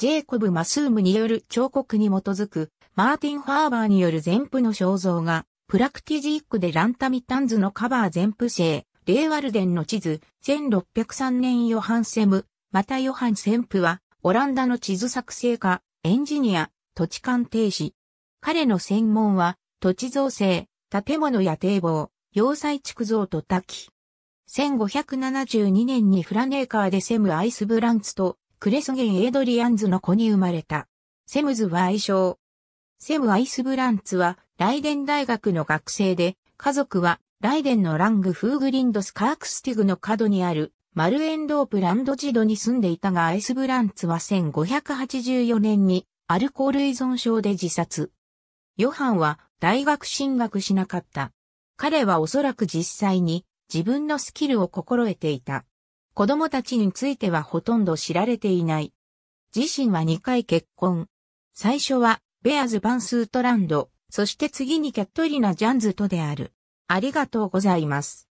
ジェイコブ・マスームによる彫刻に基づく、マーティン・ファーバーによる全部の肖像が、プラクティジックでランタミタンズのカバー全部製、レイワルデンの地図、1603年ヨハン・セム、またヨハン・センプは、オランダの地図作成家、エンジニア、土地鑑定士。彼の専門は、土地造成、建物や堤防、要塞築造と滝。1572年にフラネーカーでセム・アイスブランツとクレスゲン・エイドリアンズの子に生まれた。セムズは愛称。セム・アイスブランツはライデン大学の学生で、家族はライデンのラング・フーグリンドス・カークスティグの角にあるマルエンドープランドジドに住んでいたがアイスブランツは1584年にアルコール依存症で自殺。ヨハンは大学進学しなかった。彼はおそらく実際に自分のスキルを心得ていた。子供たちについてはほとんど知られていない。自身は2回結婚。最初は、ベアズ・バンスートランド、そして次にキャットリナ・ジャンズとである。ありがとうございます。